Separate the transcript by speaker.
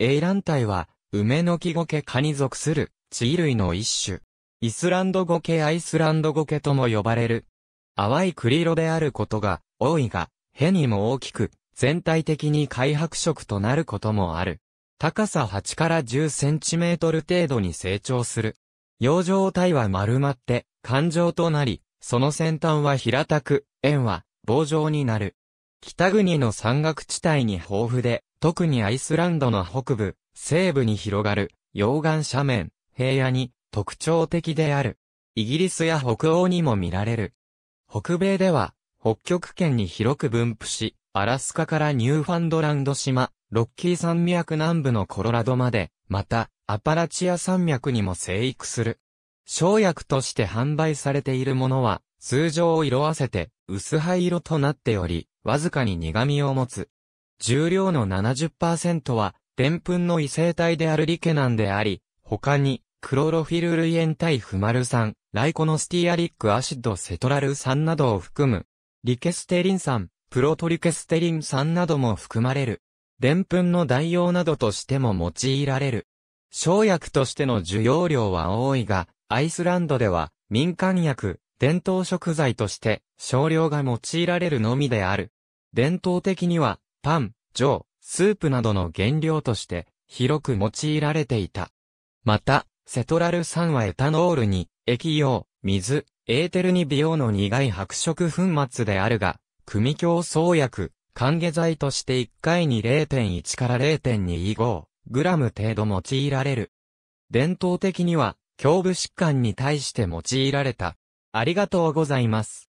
Speaker 1: エイランタイ
Speaker 2: は、梅の木ゴケ科に属する、地衣類の一種。イスランドゴケアイスランドゴケとも呼ばれる。淡い栗色であることが、多いが、へにも大きく、全体的に開白色となることもある。高さ8から10センチメートル程度に成長する。養生体は丸まって、環状となり、その先端は平たく、円は棒状になる。北国の山岳地帯に豊富で、特にアイスランドの北部、西部に広がる、溶岩斜面、平野に特徴的である。イギリスや北欧にも見られる。北米では、北極圏に広く分布し、アラスカからニューファンドランド島、ロッキー山脈南部のコロラドまで、また、アパラチア山脈にも生育する。生薬として販売されているものは、通常を色あせて、薄灰色となっており、わずかに苦味を持つ。重量の70%は、デンプンの異性体であるリケナンであり、他に、クロロフィル類塩体フマル酸、ライコノスティアリックアシッドセトラル酸などを含む、リケステリン酸、プロトリケステリン酸なども含まれる。デンプンの代用などとしても用いられる。生薬としての需要量は多いが、アイスランドでは民間薬、伝統食材として少量が用いられるのみである。伝統的にはパン、ー、スープなどの原料として広く用いられていた。また、セトラル酸はエタノールに、液用、水、エーテルに美容の苦い白色粉末であるが、組共創薬、還迎剤として1回に0.1から0.25グラム程度用いられる。伝統的には、胸部疾患に対して用いら
Speaker 1: れた。ありがとうございます。